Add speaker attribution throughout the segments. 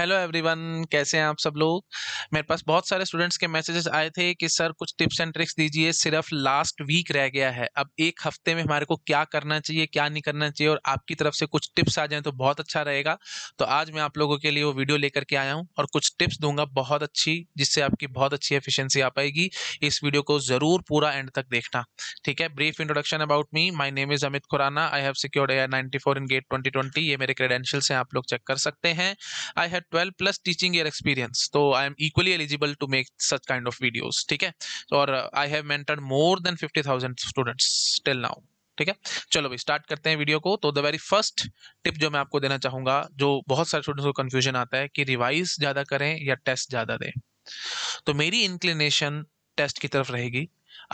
Speaker 1: hello everyone कैसे हैं आप सब लोग मेरे पास बहुत सारे स्टूडेंट्स के मैसेजेस आए थे कि सर कुछ टिप्स एंड ट्रिक्स दीजिए सिर्फ लास्ट वीक रह गया है अब एक हफ्ते में हमारे को क्या करना चाहिए क्या नहीं करना चाहिए और आपकी तरफ से कुछ टिप्स आ जाएं तो बहुत अच्छा रहेगा तो आज मैं आप लोगों के लिए वो वीडियो लेकर के आया हूँ और कुछ टिप्स दूंगा बहुत अच्छी जिससे आपकी बहुत अच्छी एफिशियंसी आ पाएगी इस वीडियो को ज़रूर पूरा एंड तक देखना ठीक है brief introduction about me my name is Amit Khurana I have secured AIR ninety in GATE twenty ये मेरे क्रेडेंशियल्स हैं आप लोग चेक कर सकते हैं I have twelve plus teaching year experience तो I am equally eligible to make such kind of videos ठीक है और I have mentored more than fifty thousand students till now ठीक है चलो भाई स्टार्ट करते हैं वीडियो को तो द वेरी फर्स्ट टिप जो मैं आपको देना चाहूंगा जो बहुत सारे स्टूडेंट्स को कंफ्यूजन आता है कि रिवाइज ज्यादा करें या टेस्ट ज्यादा दें तो मेरी इंक्लिनेशन टेस्ट की तरफ रहेगी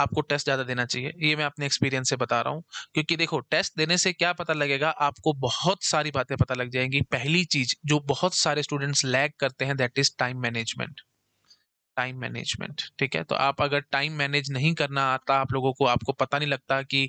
Speaker 1: आपको टेस्ट ज़्यादा देना चाहिए ये मैं अपने एक्सपीरियंस से बता रहा हूँ क्योंकि देखो टेस्ट देने से क्या पता लगेगा आपको बहुत सारी बातें पता लग जाएंगी पहली चीज़ जो बहुत सारे स्टूडेंट्स लैग करते हैं that is time management time management ठीक है तो आप अगर टाइम मैनेज नहीं करना आता आप लोगों को आपको पता नहीं लगता कि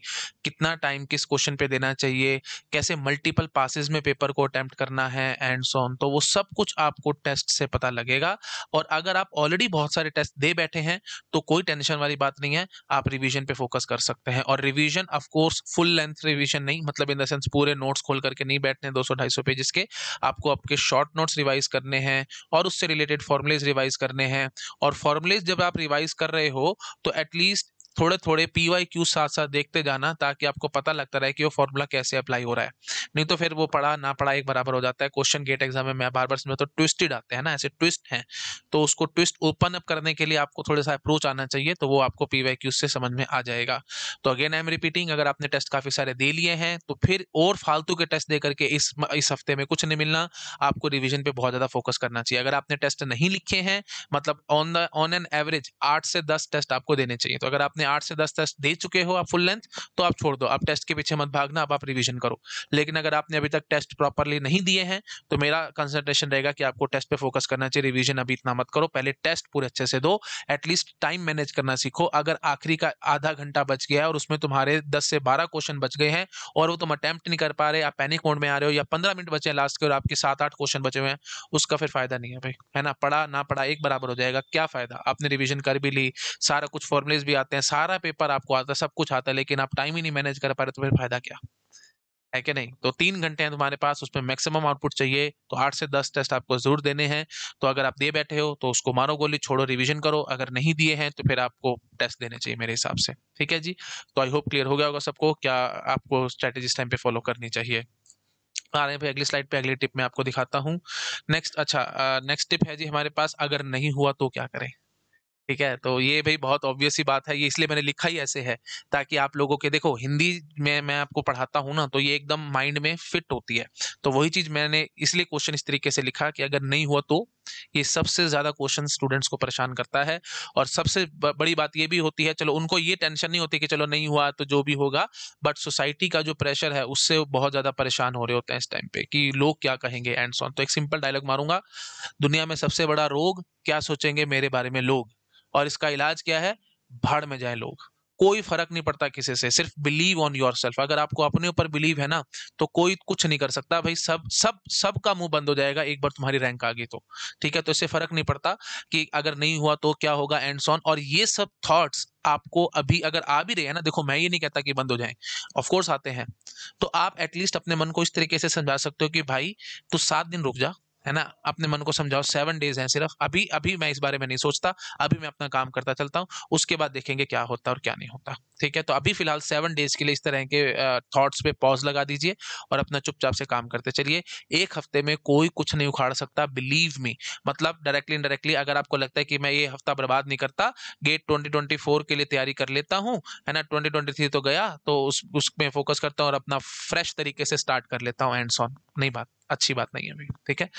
Speaker 1: कितना टाइम किस क्वेश्चन पे देना चाहिए कैसे मल्टीपल पासिस में पेपर को अटैम्प्ट करना है एंड सो ऑन तो वो सब कुछ आपको टेस्ट से पता लगेगा और अगर आप ऑलरेडी बहुत सारे टेस्ट दे बैठे हैं तो कोई टेंशन वाली बात नहीं है आप रिविजन पे फोकस कर सकते हैं और revision of course full length revision नहीं मतलब इन द सेंस पूरे नोट्स खोल करके नहीं बैठने दो सौ ढाई सौ पेजेस के आपको आपके शॉर्ट नोट्स रिवाइज करने हैं और उससे रिलेटेड फॉर्मुलेज रिवाइज करने हैं और फॉर्मुलेज जब आप रिवाइज कर रहे हो तो एटलीस्ट थोड़े थोड़े पी वाई क्यू साथ साथ देखते जाना ताकि आपको पता लगता रहे कि वो फॉर्मूला कैसे अप्लाई हो रहा है नहीं तो फिर वो पढ़ा ना पढ़ा एक बराबर हो जाता है क्वेश्चन गेट एग्जाम में मैं बार बार समझ तो ट्विस्टेड आते हैं ना ऐसे ट्विस्ट हैं तो उसको ट्विस्ट ओपन अप करने के लिए आपको थोड़ा सा अप्रोच आना चाहिए तो वो आपको पी वाई क्यू से समझ में आ जाएगा तो अगेन आई एम रिपीटिंग अगर आपने टेस्ट काफ़ी सारे दे लिए हैं तो फिर और फालतू के टेस्ट दे करके इस इस हफ्ते में कुछ नहीं मिलना आपको रिविजन पे बहुत ज़्यादा फोकस करना चाहिए अगर आपने टेस्ट नहीं लिखे हैं मतलब on the on an average आठ से दस टेस्ट आपको देने चाहिए तो अगर आपने आठ से दस टेस्ट दे चुके हो आप फुल लेंथ तो आप छोड़ दो आप टेस्ट के पीछे मत भागना अब आप रिविजन करो लेकिन अगर आपने अभी तक टेस्ट प्रॉपरली नहीं दिए हैं तो मेरा कंसेंट्रेशन रहेगा कि आपको टेस्ट पर फोकस करना चाहिए रिविजन अभी इतना मत करो पहले टेस्ट पूरे अच्छे से दो एटलीस्ट टाइम मैनेज करना सीखो अगर आखिरी का आधा घंटा बच गया और उसमें तुम्हारे दस से बारह क्वेश्चन बच गए हैं और वो तुम अटैम्प्ट नहीं कर पा रहे आप पैनिक मोड में आ रहे हो या पंद्रह मिनट बचे हैं लास्ट के और आपके सात आठ क्वेश्चन बचे हुए हैं उसका फिर फायदा नहीं है भाई है ना पढ़ा ना पढ़ा एक बराबर हो जाएगा क्या फायदा आपने रिविजन कर भी ली सारा कुछ फॉर्मुलेज भी आते हैं सारा पेपर आपको आता है सब कुछ आता है लेकिन आप टाइम ही नहीं मैनेज कर पा रहे तो फिर फायदा क्या है कि नहीं तो तीन घंटे हैं तुम्हारे पास उसमें मैक्सिमम आउटपुट चाहिए तो आठ से दस टेस्ट आपको जरूर देने हैं तो अगर आप दे बैठे हो तो उसको मारो गोली छोड़ो रिवीजन करो अगर नहीं दिए हैं तो फिर आपको टेस्ट देने चाहिए मेरे हिसाब से ठीक है जी तो आई होप क्लियर हो गया होगा सबको क्या आपको स्ट्रैटेजी टाइम पे फॉलो करनी चाहिए आ रहे हैं भाई अगली स्लाइड पे अगली टिप मैं आपको दिखाता हूँ नेक्स्ट अच्छा नेक्स्ट टिप है जी हमारे पास अगर नहीं हुआ तो क्या करें ठीक है तो ये भाई बहुत ऑब्वियस ही बात है ये इसलिए मैंने लिखा ही ऐसे है ताकि आप लोगों के देखो हिंदी में मैं आपको पढ़ाता हूँ ना तो ये एकदम माइंड में फिट होती है तो वही चीज मैंने इसलिए क्वेश्चन इस तरीके से लिखा कि अगर नहीं हुआ तो ये सबसे ज्यादा क्वेश्चन स्टूडेंट्स को परेशान करता है और सबसे बड़ी बात ये भी होती है चलो उनको ये टेंशन नहीं होती कि चलो नहीं हुआ तो जो भी होगा बट सोसाइटी का जो प्रेशर है उससे बहुत ज्यादा परेशान हो रहे होते हैं इस टाइम पे कि लोग क्या कहेंगे एंड सॉन तो एक सिंपल डायलॉग मारूंगा दुनिया में सबसे बड़ा रोग क्या सोचेंगे मेरे बारे में लोग और इसका इलाज क्या है भाड़ में जाए लोग कोई फर्क नहीं पड़ता किसी से सिर्फ बिलीव ऑन योर सेल्फ अगर आपको अपने ऊपर बिलीव है ना तो कोई कुछ नहीं कर सकता भाई सब सब सब का मुंह बंद हो जाएगा एक बार तुम्हारी रैंक आ गई तो ठीक है तो इससे फर्क नहीं पड़ता कि अगर नहीं हुआ तो क्या होगा एंड सॉन और ये सब थॉट्स आपको अभी अगर आ भी रहे हैं ना देखो मैं ये नहीं कहता कि बंद हो जाए ऑफकोर्स आते हैं तो आप एटलीस्ट अपने मन को इस तरीके से समझा सकते हो कि भाई तू सात दिन रुक जा है ना अपने मन को समझाओ सेवन डेज हैं सिर्फ अभी अभी मैं इस बारे में नहीं सोचता अभी मैं अपना काम करता चलता हूँ उसके बाद देखेंगे क्या होता और क्या नहीं होता ठीक है तो अभी फिलहाल सेवन डेज के लिए इस तरह के थॉट्स पे पॉज लगा दीजिए और अपना चुपचाप से काम करते चलिए एक हफ्ते में कोई कुछ नहीं उखाड़ सकता बिलीव मी मतलब डायरेक्टली इनडायरेक्टली अगर आपको लगता है कि मैं ये हफ्ता बर्बाद नहीं करता गेट ट्वेंटी के लिए तैयारी कर लेता हूँ है ना ट्वेंटी तो गया तो उस उसमें फोकस करता हूँ और अपना फ्रेश तरीके से स्टार्ट कर लेता हूँ एंड सॉन नहीं बात अच्छी बात नहीं है भाई ठीक है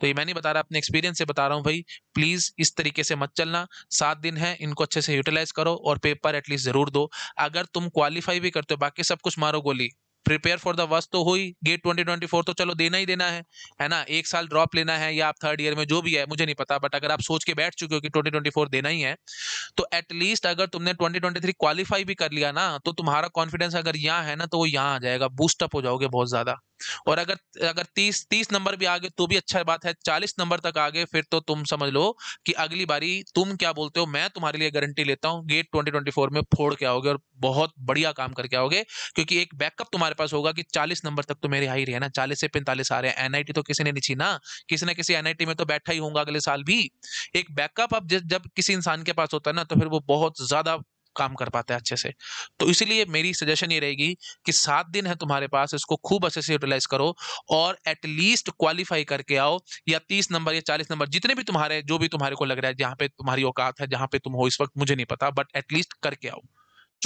Speaker 1: तो ये मैं नहीं बता रहा अपने एक्सपीरियंस से बता रहा हूँ भाई प्लीज़ इस तरीके से मत चलना सात दिन है इनको अच्छे से यूटिलाइज करो और पेपर एटलीस्ट ज़रूर दो अगर तुम क्वालिफाई भी करते हो बाकी सब कुछ मारो गोली प्रिपेयर फॉर द वर्स्ट तो हुई गेट 2024 तो चलो देना ही देना है है ना एक साल ड्रॉप लेना है या आप थर्ड ईयर में जो भी है मुझे नहीं पता बट अगर आप सोच के बैठ चुके हो कि 2024 देना ही है तो एटलीस्ट अगर तुमने 2023 क्वालिफाई भी कर लिया ना तो तुम्हारा कॉन्फिडेंस अगर यहाँ है ना तो वो यहाँ आ जाएगा बूस्टअप हो जाओगे बहुत ज़्यादा और अगर अगर तीस तीस नंबर भी आगे तो भी अच्छा बात है चालीस नंबर तक आगे फिर तो तुम समझ लो कि अगली बारी तुम क्या बोलते हो मैं तुम्हारे लिए गारंटी लेता हूँ गेट ट्वेंटी ट्वेंटी फोर में फोड़ के आओगे और बहुत बढ़िया काम करके आओगे क्योंकि एक बैकअप तुम्हारे पास होगा कि चालीस नंबर तक तो मेरे हाई रहे ना चालीस से पैंतालीस आ रहे हैं एनआईटी तो किसी ने नहीं छीना किसी ना किसी एनआईटी में तो बैठा ही होगा अगले साल भी एक बैकअप अब जब किसी इंसान के पास होता है ना तो फिर वो बहुत ज्यादा काम कर पाते हैं अच्छे से तो इसीलिए मेरी सजेशन ये रहेगी कि सात दिन है तुम्हारे पास इसको खूब अच्छे से यूटिलाइज करो और एटलीस्ट क्वालिफाई करके आओ या तीस नंबर या चालीस नंबर जितने भी तुम्हारे जो भी तुम्हारे को लग रहा है जहाँ पे तुम्हारी औकात है जहाँ पे तुम हो इस वक्त मुझे नहीं पता बट एटलीस्ट करके आओ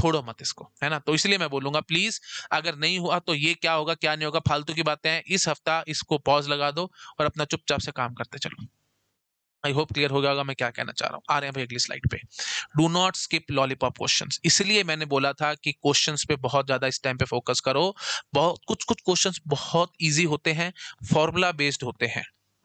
Speaker 1: छोड़ो मत इसको है ना तो इसलिए मैं बोलूंगा प्लीज अगर नहीं हुआ तो ये क्या होगा क्या नहीं होगा फालतू की बातें हैं इस हफ्ता इसको पॉज लगा दो और अपना चुपचाप से काम करते चलो आई होप क्लियर हो गया होगा मैं क्या कहना चाह रहा हूँ आ रहे हैं भाई अगली स्लाइड पे do not skip lollipop question इसलिए मैंने बोला था कि क्वेश्चन पे बहुत ज्यादा इस टाइम पे फोकस करो बहुत कुछ कुछ क्वेश्चन बहुत ईजी होते हैं फॉर्मूला बेस्ड होते हैं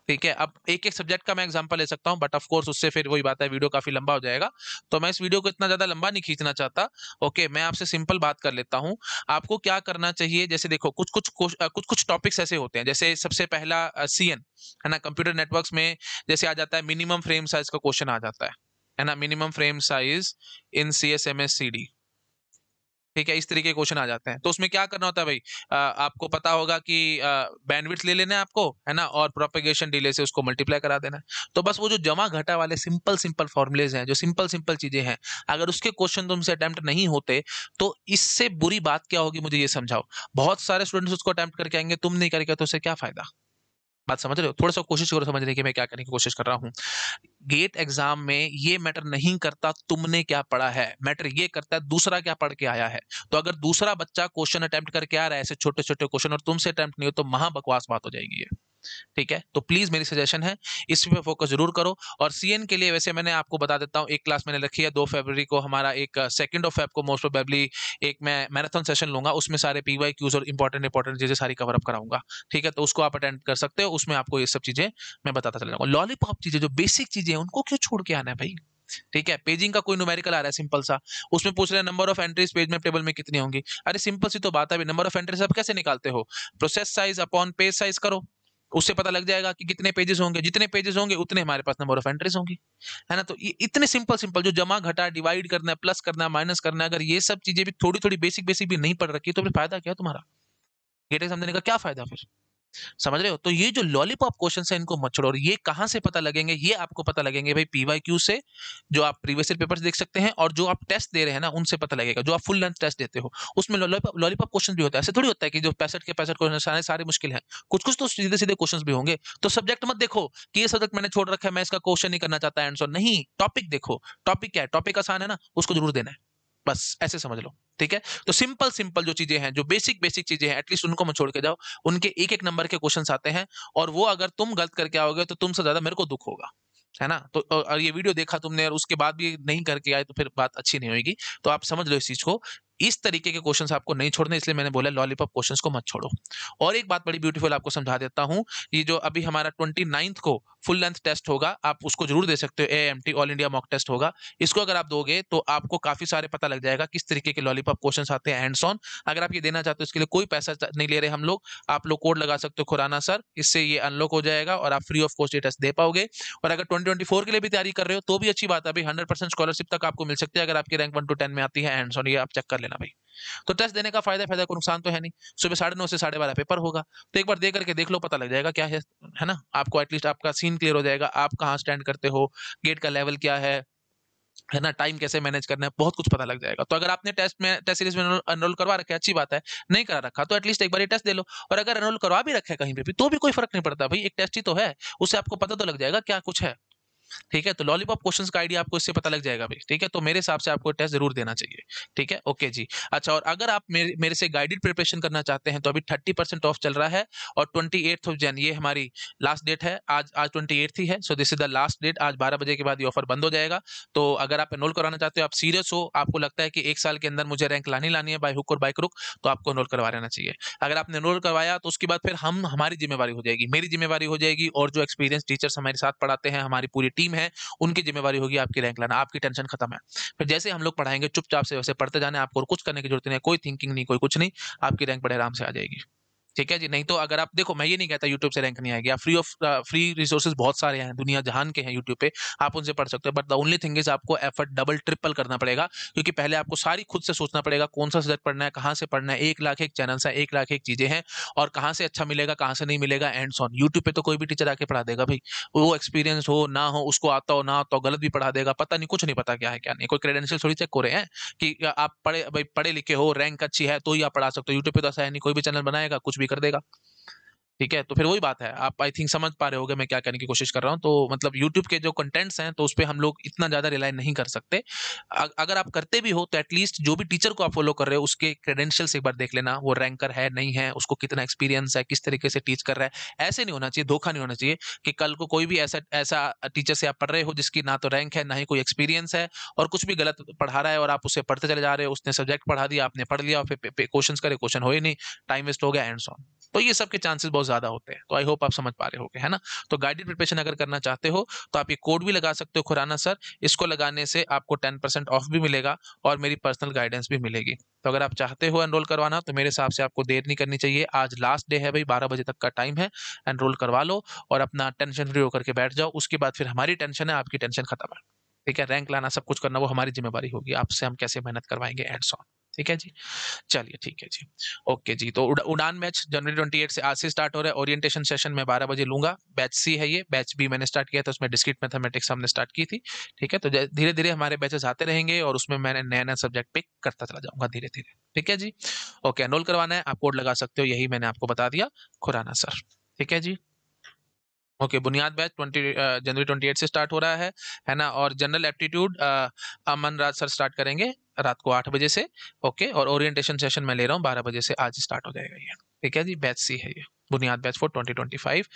Speaker 1: ठीक है अब एक एक सब्जेक्ट का मैं एग्जाम्पल ले सकता हूँ बट ऑफकोर्स उससे फिर वही बात है वीडियो काफी लंबा हो जाएगा तो मैं इस वीडियो को इतना ज्यादा लंबा नहीं खींचना चाहता ओके मैं आपसे सिंपल बात कर लेता हूँ आपको क्या करना चाहिए जैसे देखो कुछ कुछ कुछ कुछ टॉपिक्स ऐसे होते हैं जैसे सबसे पहला सी एन है ना कंप्यूटर नेटवर्क में जैसे आ जाता है मिनिमम फ्रेम साइज का क्वेश्चन आ जाता है है ना minimum frame size in C S M S C D ठीक है इस तरीके के क्वेश्चन आ जाते हैं तो उसमें क्या करना होता है भाई आ, आपको पता होगा कि बैंडविड्थ ले लेना है आपको है ना और प्रोपेगेशन डिले से उसको मल्टीप्लाई करा देना है तो बस वो जो जमा घटा वाले सिंपल सिंपल फॉर्मुलेज हैं जो सिंपल सिंपल चीजें हैं अगर उसके क्वेश्चन तुमसे अटैम्प्ट नहीं होते तो इससे बुरी बात क्या होगी मुझे ये समझाओ बहुत सारे स्टूडेंट्स उसको अटैम्प्ट करके आएंगे तुम नहीं करके तो उससे क्या फायदा बात समझ रहे हो थोड़ा सा कोशिश करो समझने की मैं क्या करने की कोशिश कर रहा हूँ गेट एग्जाम में ये मैटर नहीं करता तुमने क्या पढ़ा है मैटर ये करता है दूसरा क्या पढ़ के आया है तो अगर दूसरा बच्चा क्वेश्चन अटेम्प्ट करके आ रहा है ऐसे छोटे छोटे क्वेश्चन और तुमसे अटेम्प्ट नहीं हो तो महा बकवास बात हो जाएगी ठीक है तो प्लीज़ मेरी सजेशन है इस पे फोकस जरूर करो और सी के लिए वैसे मैंने आपको बता देता हूँ एक क्लास मैंने रखी है दो फरवरी को हमारा एक सेकंड ऑफ फेब को मोस्ट प्रोबेबली एक मैं मैराथन सेशन लूंगा उसमें सारे पी वाई क्यूज और इंपॉर्टेंट इंपॉर्टेंट चीज़ें सारी कवर अप कराऊंगा ठीक है तो उसको आप अटेंड कर सकते हो उसमें आपको ये सब चीज़ें मैं बताता चला जाऊंगा लॉलीपॉप चीज़ें जो बेसिक चीज़ें हैं उनको क्यों छोड़ के आना है भाई ठीक है पेजिंग का कोई न्यूमेरिकल आ रहा है सिंपल सा उसमें पूछ रहे हैं नंबर ऑफ एंट्रीज पेज में टेबल में कितनी होंगी अरे सिंपल सी तो बात है नंबर ऑफ एंट्रीज आप कैसे निकालते हो process size upon page size करो उससे पता लग जाएगा कि कितने पेजेस होंगे जितने पेजेस होंगे उतने हमारे पास नंबर ऑफ एंट्रीज होंगे है ना तो इतने सिंपल सिंपल जो जमा घटा डिवाइड करना है प्लस करना है माइनस करना है अगर ये सब चीजें भी थोड़ी थोड़ी बेसिक बेसिक भी नहीं पढ़ रखी तो फिर फायदा क्या तुम्हारा गेटे समझने का क्या फायदा फिर समझ रहे हो तो ये जो लॉलीपॉप क्वेश्चन है इनको मत छोड़ो ये कहाँ से पता लगेंगे ये आपको पता लगेंगे भाई पीवाई क्यू से जो आप प्रीवियस पेपर देख सकते हैं और जो आप टेस्ट दे रहे हैं ना उनसे पता लगेगा जो आप फुल लेंथ टेस्ट देते हो उसमें लॉलीपॉप क्वेश्चन भी होता है ऐसे थोड़ी होता है कि जो पैसठ के पैसठ क्वेश्चन सारे सारे मुश्किल है कुछ कुछ तो सीधे सीधे क्वेश्चन भी होंगे तो सब्जेक्ट मत देखो कि ये सब्जेक्ट मैंने छोड़ रखा है मैं इसका क्वेश्चन नहीं करना चाहता आंसर नहीं टॉपिक देखो टॉपिक क्या है टॉपिक आसान है ना उसको जरूर देना है बस ऐसे समझ लो ठीक है तो सिंपल सिंपल जो चीजें हैं जो बेसिक बेसिक चीजें हैं एटलीस्ट उनको मैं छोड़ के जाओ उनके एक एक नंबर के क्वेश्चन आते हैं और वो अगर तुम गलत करके आओगे तो तुमसे ज्यादा मेरे को दुख होगा है ना तो और ये वीडियो देखा तुमने और उसके बाद भी नहीं करके आए तो फिर बात अच्छी नहीं होगी तो आप समझ लो इस चीज को इस तरीके के क्वेश्चन आपको नहीं छोड़ने इसलिए मैंने बोला लॉलीपॉप क्वेश्चन को मत छोड़ो और एक बात बड़ी ब्यूटीफुल आपको समझा देता हूँ ये जो अभी हमारा ट्वेंटी को फुल लेंथ टेस्ट होगा आप उसको जरूर दे सकते हो A M T all India mock test होगा इसको अगर आप दोगे तो आपको काफी सारे पता लग जाएगा किस तरीके के लॉलीपॉप क्वेश्चन आते हैं हैंड्स ऑन अगर आप ये देना चाहते हो इसके लिए कोई पैसा नहीं ले रहे हम लोग आप लोग कोड लगा सकते हो खुराना सर इससे ये अनलॉक हो जाएगा और आप फ्री ऑफ कॉस्ट ये टेस्ट दे पाओगे और अगर ट्वेंटी के लिए भी तैयारी कर रहे हो तो भी अच्छी बात है अभी हंड्रेड स्कॉलरशिप तक आपको मिल सकती है अगर आपकी रैंक वन टू टेन में आती है हैंड्स ऑन ये आप चेक कर ले लेना भाई तो टेस्ट देने का फायदा फायदा को नुकसान तो है नहीं सुबह साढ़े नौ से साढ़े बारह पेपर होगा तो एक बार दे करके देख लो पता लग जाएगा क्या है है ना आपको एटलीस्ट आपका सीन क्लियर हो जाएगा आप कहाँ स्टैंड करते हो गेट का लेवल क्या है है ना टाइम कैसे मैनेज करना है बहुत कुछ पता लग जाएगा तो अगर आपने टेस्ट में टेस्ट सीरीज में एनरोल करवा रखा है अच्छी बात है नहीं करा रखा तो एटलीस्ट एक बार टेस्ट दे लो और अगर एनरोल करवा भी रखा है कहीं पे भी तो भी कोई फर्क नहीं पड़ता भाई एक टेस्ट ही तो है उससे आपको पता तो लग जाएगा क्या कुछ है ठीक है तो लॉलीपॉप क्वेश्चन का आइडिया आपको इससे पता लग जाएगा भाई ठीक है तो मेरे हिसाब से आपको टेस्ट जरूर देना चाहिए ठीक है ओके जी अच्छा और अगर आप मेरे, मेरे से गाइडेड प्रिपरेशन करना चाहते हैं तो अभी थर्टी परसेंट ऑफ चल रहा है और ट्वेंटी एट्थ ऑफ जैन ये हमारी लास्ट डेट है आज आज ट्वेंटी एट्थ ही है so this is the last date आज बारह बजे के बाद ये ऑफर बंद हो जाएगा तो अगर आप एनरोल कराना चाहते हो आप सीरियस हो आपको लगता है कि एक साल के अंदर मुझे रैंक लानी लानी है बाई हुक और बाइक रुक तो आपको एनरोल करवा लेना चाहिए अगर आपने एनरोल करवाया तो उसके बाद फिर हम हमारी जिम्मेवारी हो जाएगी मेरी जिम्मेवारी हो जाएगी और जो एक्सपीरियंस टीचर्स हमारे साथ पढ़ाते हैं हमारी पूरी टीम है उनकी जिम्मेवारी होगी आपकी रैंक लाना आपकी टेंशन खत्म है फिर जैसे हम लोग पढ़ाएंगे चुपचाप से वैसे पढ़ते जाने आपको और कुछ करने की जरूरत नहीं है कोई थिंकिंग नहीं कोई कुछ नहीं आपकी रैंक बड़े आराम से आ जाएगी ठीक है जी नहीं तो अगर आप देखो मैं ये नहीं कहता यूट्यूब से रैंक नहीं आएगी आप फ्री ऑफ फ्री रिसोर्सेज बहुत सारे हैं दुनिया जहान के हैं यूट्यूब पे आप उनसे पढ़ सकते हो but the only thing is आपको एफर्ट डबल ट्रिपल करना पड़ेगा क्योंकि पहले आपको सारी खुद से सोचना पड़ेगा कौन सा सब्जेक्ट पढ़ना है कहाँ से पढ़ना है एक लाख एक चैनल्स है एक लाख एक चीजें हैं और कहाँ से अच्छा मिलेगा कहाँ से नहीं मिलेगा एंड सॉन यूट्यूब पे तो कोई भी टीचर आके पढ़ा देगा भाई वो एक्सपीरियंस हो ना हो उसको आता हो ना आता हो गलत भी पढ़ा देगा पता नहीं कुछ नहीं पता क्या है क्या नहीं कोई क्रेडेंशियल थोड़ी चेक हो रहे हैं कि आप पढ़े भाई पढ़े लिखे हो रैंक अच्छी है तो ही आप पढ़ा सकते हो यूट्यूब पर तो ऐसा है नहीं कोई भी चैनल बनाएगा कुछ भी कर देगा ठीक है तो फिर वही बात है आप आई थिंक समझ पा रहे होगे मैं क्या करने की कोशिश कर रहा हूँ तो मतलब यूट्यूब के जो कंटेंट्स हैं तो उस पर हम लोग इतना ज़्यादा रिलाई नहीं कर सकते अगर आप करते भी हो तो एटलीस्ट जो भी टीचर को आप फॉलो कर रहे हो उसके क्रेडेंशियल्स एक बार देख लेना वो रैंकर है नहीं है उसको कितना एक्सपीरियंस है किस तरीके से टीच कर रहा है ऐसे नहीं होना चाहिए धोखा नहीं होना चाहिए कि कल को कोई भी ऐसा ऐसा टीचर से आप पढ़ रहे हो जिसकी ना तो रैंक है ना ही कोई एक्सपीरियंस है और कुछ भी गलत पढ़ा रहा है और आप उसे पढ़ते चले जा रहे हो उसने सब्जेक्ट पढ़ा दिया आपने पढ़ लिया फिर क्वेश्चन करे क्वेश्चन हो ही नहीं टाइम वेस्ट हो गया एंड सॉन तो ये सबके चांसेस बहुत ज्यादा होते हैं तो आई होप आप समझ पा रहे हो है ना तो गाइडेड प्रिपरेशन अगर करना चाहते हो तो आप ये कोड भी लगा सकते हो खुराना सर इसको लगाने से आपको टेन परसेंट ऑफ भी मिलेगा और मेरी पर्सनल गाइडेंस भी मिलेगी तो अगर आप चाहते हो एनरोल करवाना तो मेरे हिसाब से आपको देर नहीं करनी चाहिए आज लास्ट डे है भाई बारह बजे तक का टाइम है एनरोल करवा लो और अपना टेंशन फ्री होकर के बैठ जाओ उसके बाद फिर हमारी टेंशन है आपकी टेंशन खत्म है ठीक है रैंक लाना सब कुछ करना वो हमारी जिम्मेवारी होगी आपसे हम कैसे मेहनत करवाएंगे एंड सॉन ठीक है जी चलिए ठीक है जी ओके जी तो उड़ान मैच जनवरी ट्वेंटी एट से आज से स्टार्ट हो रहा है ओरिएंटेशन सेशन में बारह बजे लूंगा बैच सी है ये बैच बी मैंने स्टार्ट किया था उसमें डिस्क्रिट मैथमेटिक्स हमने स्टार्ट की थी ठीक है तो धीरे धीरे हमारे बैचेस आते रहेंगे और उसमें मैंने नया नया सब्जेक्ट पिक करता चला जाऊंगा धीरे धीरे ठीक है जी ओके एनरोल करवाना है आप कोड लगा सकते हो यही मैंने आपको बता दिया खुराना सर ठीक है जी okay okay, Buniyaad batch twenty जनवरी ट्वेंटी एट से स्टार्ट हो रहा है है ना और general aptitude Aman Raj sir start करेंगे रात को आठ बजे से ओके और ओरिएंटेशन सेशन मैं ले रहा हूँ बारह बजे से आज स्टार्ट हो जाएगा ये ठीक है जी बैच सी है ये बुनियाद बैच फॉर 2025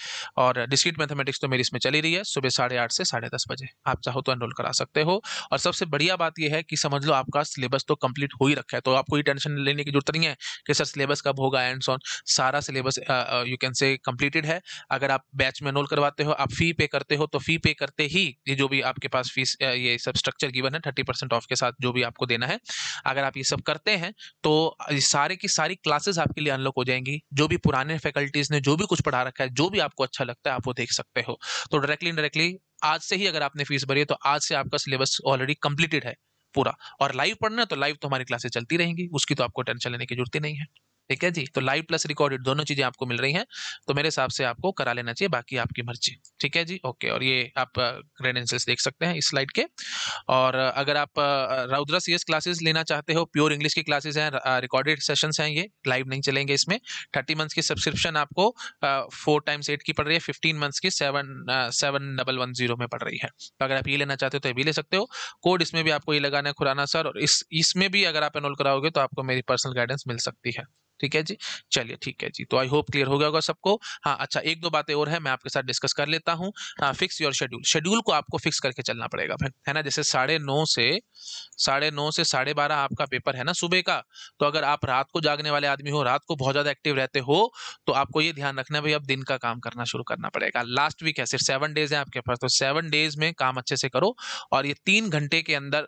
Speaker 1: और डिस्क्रीट मैथमेटिक्स तो मेरी इसमें चली रही है सुबह साढ़े आठ से साढ़े दस बजे आप चाहो तो एनरोल करा सकते हो और सबसे बढ़िया बात यह है कि समझ लो आपका सिलेबस तो कंप्लीट हो ही रखा है तो आपको ये टेंशन लेने की जरूरत नहीं है कि सर सिलेबस कब होगा एंड सॉन सारा syllabus you can say completed है अगर आप बैच में एनरोल करवाते हो आप फी पे करते हो तो फी पे करते ही ये जो भी आपके पास फीस ये सब स्ट्रक्चर गिवन है थर्टी परसेंट ऑफ के साथ जो भी आपको देना है अगर आप ये सब करते हैं तो सारे की सारी क्लासेस आपके लिए अनलॉक हो जाएंगी जो भी पुराने फैकल्टीज सीरीज ने जो भी कुछ पढ़ा रखा है जो भी आपको अच्छा लगता है आप वो देख सकते हो तो डायरेक्टली इनडायरेक्टली आज से ही अगर आपने फीस भरी है तो आज से आपका सिलेबस ऑलरेडी कंप्लीटेड है पूरा और लाइव पढ़ना है तो लाइव तो हमारी क्लासेस चलती रहेंगी उसकी तो आपको टेंशन लेने की जरूरत नहीं है ठीक है जी तो लाइव प्लस रिकॉर्डेड दोनों चीजें आपको मिल रही हैं तो मेरे हिसाब से आपको करा लेना चाहिए बाकी आपकी मर्जी ठीक है जी ओके और ये आप क्रेडेंशियल्स देख सकते हैं इस स्लाइड के और अगर आप राउद्रा सी क्लासेस लेना चाहते हो प्योर इंग्लिश की क्लासेस हैं रिकॉर्डेड सेशन हैं ये लाइव नहीं चलेंगे इसमें थर्टी मंथ्स की सब्सक्रिप्शन आपको फोर टाइम्स एट की पड़ रही है फिफ्टीन मंथ्स की seven seven double one zero में पड़ रही है तो अगर आप ये लेना चाहते हो तो ये भी ले सकते हो कोड इसमें भी आपको ये लगाना है खुराना सर और इस इसमें भी अगर आप एनरोल कराओगे तो आपको मेरी पर्सनल गाइडेंस मिल सकती है ठीक है जी चलिए ठीक है जी तो आई होप क्लियर हो गया होगा सबको हाँ अच्छा एक दो बातें और है मैं आपके साथ डिस्कस कर लेता हूँ हाँ फिक्स योर शेड्यूल शेड्यूल को आपको फिक्स करके चलना पड़ेगा फिर है ना जैसे साढ़े नौ से साढ़े नौ से साढ़े बारह आपका पेपर है ना सुबह का तो अगर आप रात को जागने वाले आदमी हो रात को बहुत ज़्यादा एक्टिव रहते हो तो आपको ये ध्यान रखना है भाई अब दिन का काम करना शुरू करना पड़ेगा लास्ट वीक है सिर्फ सेवन डेज है आपके पास तो सेवन डेज में काम अच्छे से करो और ये तीन घंटे के अंदर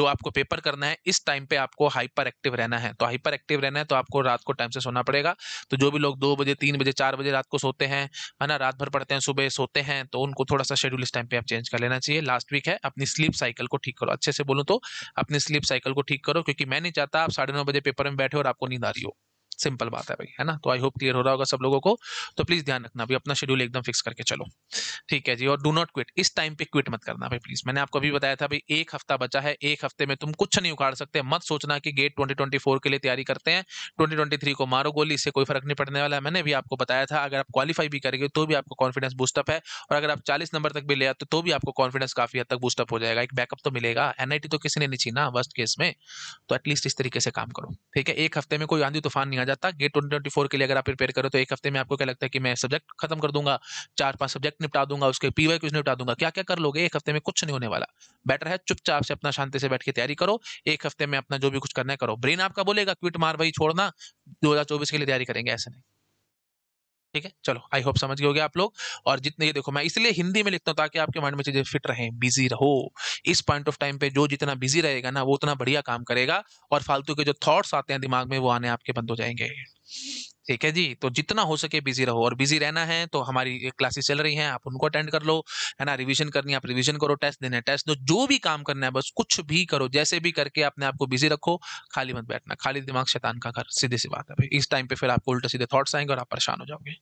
Speaker 1: जो आपको पेपर करना है इस टाइम पे आपको हाइपर एक्टिव रहना है तो हाइपर एक्टिव रहना है तो आपको रात रात को टाइम से सोना पड़ेगा तो जो भी लोग दो बजे तीन बजे चार बजे रात को सोते हैं है ना रात भर पढ़ते हैं सुबह सोते हैं तो उनको थोड़ा सा शेड्यूल इस टाइम पे आप चेंज कर लेना चाहिए लास्ट वीक है अपनी स्लीप साइकिल को ठीक करो अच्छे से बोलूँ तो अपनी स्लीप साइकिल को ठीक करो क्योंकि मैं नहीं चाहता आप साढ़े बजे पेपर में बैठे और आपको नींद आ रही हो सिंपल बात है भाई है ना तो आई होप क्लियर हो रहा होगा सब लोगों को तो प्लीज ध्यान रखना भाई अपना शेड्यूल एकदम फिक्स करके चलो ठीक है जी और डू नॉट क्विट इस टाइम पे क्विट मत करना भाई प्लीज मैंने आपको अभी बताया था भाई एक हफ्ता बचा है एक हफ्ते में तुम कुछ नहीं उखाड़ सकते मत सोचना कि गेट ट्वेंटी के लिए तैयारी करते हैं ट्वेंटी को मारो गोली इससे कोई फर्क नहीं पड़ने वाला है मैंने भी आपको बताया था अगर आप क्वालिफाई भी करेंगे तो भी आपको कॉन्फिडेंस बूस्टअप है और अगर आप चालीस नंबर तक भी ले आते तो भी आपको कॉन्फिडेंस काफी हद तक बूस्टअप हो जाएगा एक बैकअप तो मिलेगा एनआईटी तो किसी ने नहीं छीना वर्स्ट केस में तो एटलीस्ट इस तरीके से काम करो ठीक है एक हफ्ते में कोई आंधी तूफान नहीं आ जाता गेट ट्वेंटी के लिए अगर आप प्रिपेयर करो तो एक हफ्ते में आपको क्या लगता है कि मैं सब्जेक्ट खत्म कर दूंगा चार पांच सब्जेक्ट निपटा दूंगा उसके पी वाई निपटा दूंगा क्या क्या कर लोगे एक हफ्ते में कुछ नहीं होने वाला बेटर है चुपचाप से अपना शांति से बैठ के तैयारी करो एक हफ्ते में अपना जो भी कुछ करना है करो ब्रेन आपका बोलेगा क्विट मार भाई छोड़ना दो के लिए तैयारी करेंगे ऐसा नहीं ठीक है चलो आई होप समझ गए होगे आप लोग और जितने ये देखो मैं इसलिए हिंदी में लिखता हूँ ताकि आपके माइंड में चीजें फिट रहें बिजी रहो इस पॉइंट ऑफ टाइम पे जो जितना बिजी रहेगा ना वो उतना बढ़िया काम करेगा और फालतू के जो थॉट्स आते हैं दिमाग में वो आने आपके बंद हो जाएंगे ठीक है जी तो जितना हो सके बिजी रहो और बिजी रहना है तो हमारी क्लासेस चल रही हैं आप उनको अटेंड कर लो है ना रिवीजन करनी है आप रिवीजन करो टेस्ट देने टेस्ट दो जो भी काम करना है बस कुछ भी करो जैसे भी करके अपने आप को बिजी रखो खाली मत बैठना खाली दिमाग शैतान का घर सीधी सी बात है इस टाइम पे फिर आपको उल्टे सीधे थॉट्स आएंगे और आप परेशान हो जाओगे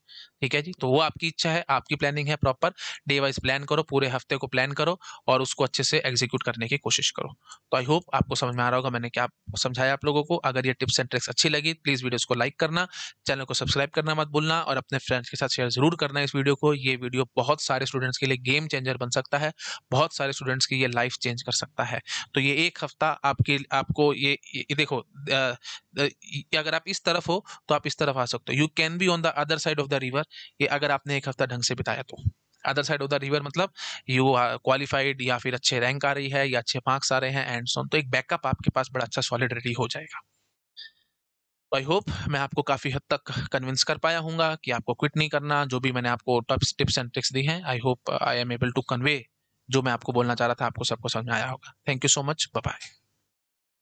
Speaker 1: ठीक है जी तो वो आपकी इच्छा है आपकी प्लानिंग है प्रॉपर डे वाइज प्लान करो पूरे हफ्ते को प्लान करो और उसको अच्छे से एग्जीक्यूट करने की कोशिश करो तो आई होप आपको समझ में आ रहा होगा मैंने क्या समझाया आप लोगों को अगर ये टिप्स एंड ट्रिक्स अच्छी लगी प्लीज़ वीडियो को लाइक करना चैनल चैनल को सब्सक्राइब करना मत भूलना और अपने फ्रेंड्स के साथ शेयर जरूर करना इस वीडियो को ये वीडियो बहुत सारे स्टूडेंट्स के लिए गेम चेंजर बन सकता है बहुत सारे स्टूडेंट्स की ये लाइफ चेंज कर सकता है तो ये एक हफ्ता आपके आपको ये, ये देखो अगर आप इस तरफ हो तो आप इस तरफ आ सकते हो you can be on the other side of the river ये अगर आपने एक हफ्ता ढंग से बिताया तो other side of the river मतलब यू क्वालिफाइड या फिर अच्छे रैंक आ रही है या अच्छे मार्क्स आ रहे हैं एंड सोन तो एक बैकअप आपके पास बड़ा अच्छा सॉलिड रेडी हो जाएगा आई होप मैं आपको काफ़ी हद तक कन्विंस कर पाया हूँ कि आपको क्विट नहीं करना जो भी मैंने आपको टॉप्स टिप्स एंड ट्रिक्स दी हैं I hope I am able to convey जो मैं आपको बोलना चाह रहा था आपको सबको समझ आया होगा thank you so much bye